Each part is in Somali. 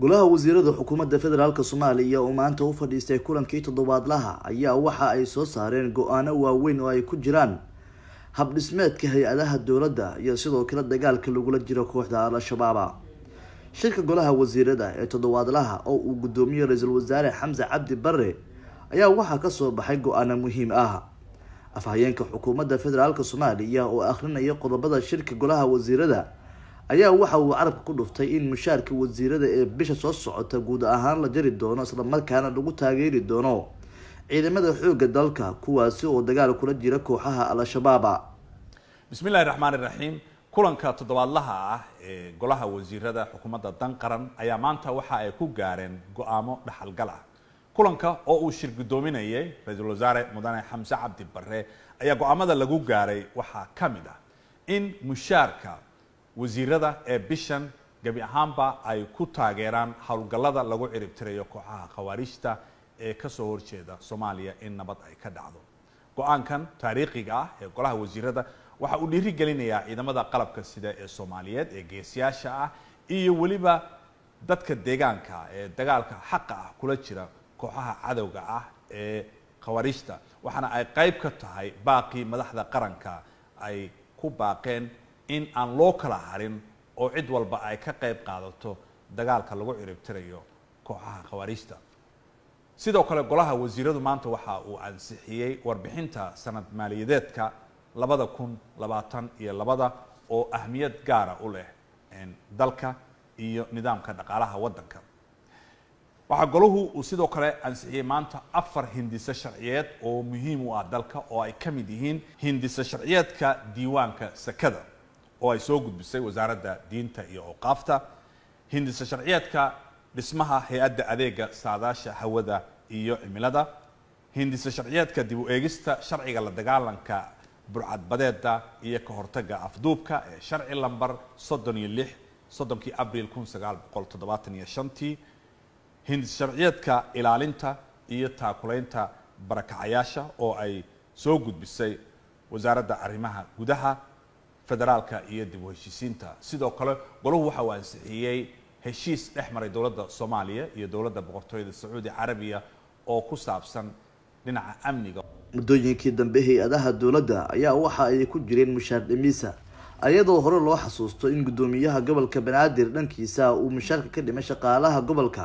golaha wasiirada xukuumadda federaalk soomaaliya oo maanta u fadhiistay kulankii toddobaadlaha ayaa waxa ay soo saareen go-aano waaweyn oo ay ku jiraan habdhismeedka hay-adaha dowladda iyo sidoo kale dagaalka lagula jiro kooxda al-shabaaba shirka golaha wasiirada ee toddobaadlaha oo uu guddoomiye ra-iisul wasaare xamse cabdi bare ayaa waxaa kasoo baxay go-aano muhiim ah afhayeenka xukuumadda federaalk soomaaliya oo akhrinaya qodobada shirka golaha wasiirada ayaa waxa uu carabka ku dhuftay in mushaarka wasiirada ee bisha soo socota guud ahaan la jari doono islamarkaana lagu taageeri doono ciidamada xoogga dalka kuwaasi oo dagaal kula jira kooxaha al-shabaaba bismi llahi raxmaan iraxiim kulanka toddobaadlaha ah ee golaha wasiirada xukuumadda danqaran ayaa maanta waxa ay ku gaareen go-aamo dhaxalgal ah kulanka oo uu shirgudoominayay ra-iisul wasaare mudane xamse cabdi bare ayaa go-aamada lagu gaaray waxaa ka mid ah in mushaarka wasiirada ee bishan gebi ahaanba ay ku taageeraan howlgallada lagu ciribtirayo kooxaha khawaariijta ee kasoo horjeeda soomaaliya in nabad ay ka dhacdo go-aankan taariikhiga ah ee golaha wasiirada waxa uu dhiirigelinayaa ciidamada qalabka sida ee soomaaliyeed ee geesiyaasha ah iyo weliba dadka deegaanka ah ee dagaalka xaqa ah kula jira kooxaha cadowga ah ee khawaariijta waxaana ay qayb ka tahay baaqii madaxda qaranka ay ku baaqeen in aan loo kala harin oo cid walba ay ka qayb qaadato dagaalka lagu ciribtirayo kooxaha khawaariijta sidoo kale golaha wasiiradu maanta waxa uu ansixiyey warbixinta sanad maaliyadeedka labada kun labaatan iyo labada oo ahmiyad gaara u leh dalka iyo nidaamka dhaqaalaha waddanka waxaa golahu uu sidoo kale ansixiyey maanta afar hindiso sharciyeed oo muhiim u ah dalka oo ay ka mid yihiin hindiso sharciyeedka diiwaanka sakada oo ay soo gudbisay wasaaradda diinta iyo awqaafta hindisa sharciyeedka dhismaha hay-adda adeega saadaasha hawada iyo cimilada hindisa sharciyeedka dib u eegista sharciga la dagaalanka burcadbadeeda iyo ka hortagga afduubka ee sharci lambar soddon iyo lix soddonkii abril kun sagaal boqol toddobaatan iyo shantii hindisa sharciyeedka ilaalinta iyo taakulaynta barakacayaasha oo ay soo gudbisay wasaaradda arrimaha gudaha federaalka iyo dib u heshiisiinta sidoo kale golahu waxa uu ansixiyey heshiis dhex maray dowladda soomaaliya iyo dowladda boqortooyada sacuudi carabiya oo ku saabsan dhinaca amniga muddooyinkii dambe hay-adaha dowladda ayaa waxa ay ku jireen mushaar dhimiisa ayadoo hore loo xasuusto in guddoomiyaha gobolka banaadir dhankiisa uu mushaarka ka dhimay shaqaalaha gobolka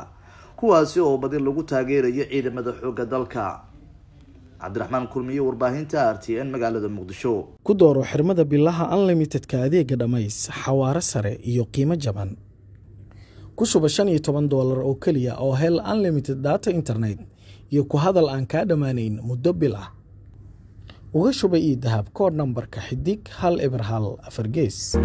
kuwaasi oo badi lagu taageerayo ciidamada xoogga dalka cabdiraxmaan kulmiyo warbaahinta r t n magaalada muqdisho ku dooro xirmada bilaha unlimitedka adeega dhammays xawaaro sare iyo qiimo jaban ku shuba shan iyo toban doolar oo keliya oo hel unlimited data internet iyo ku hadal aan kaa dhammaanayn muddo bil ah uga shuba io dahab kood nambarka xidig hal eber hal afargees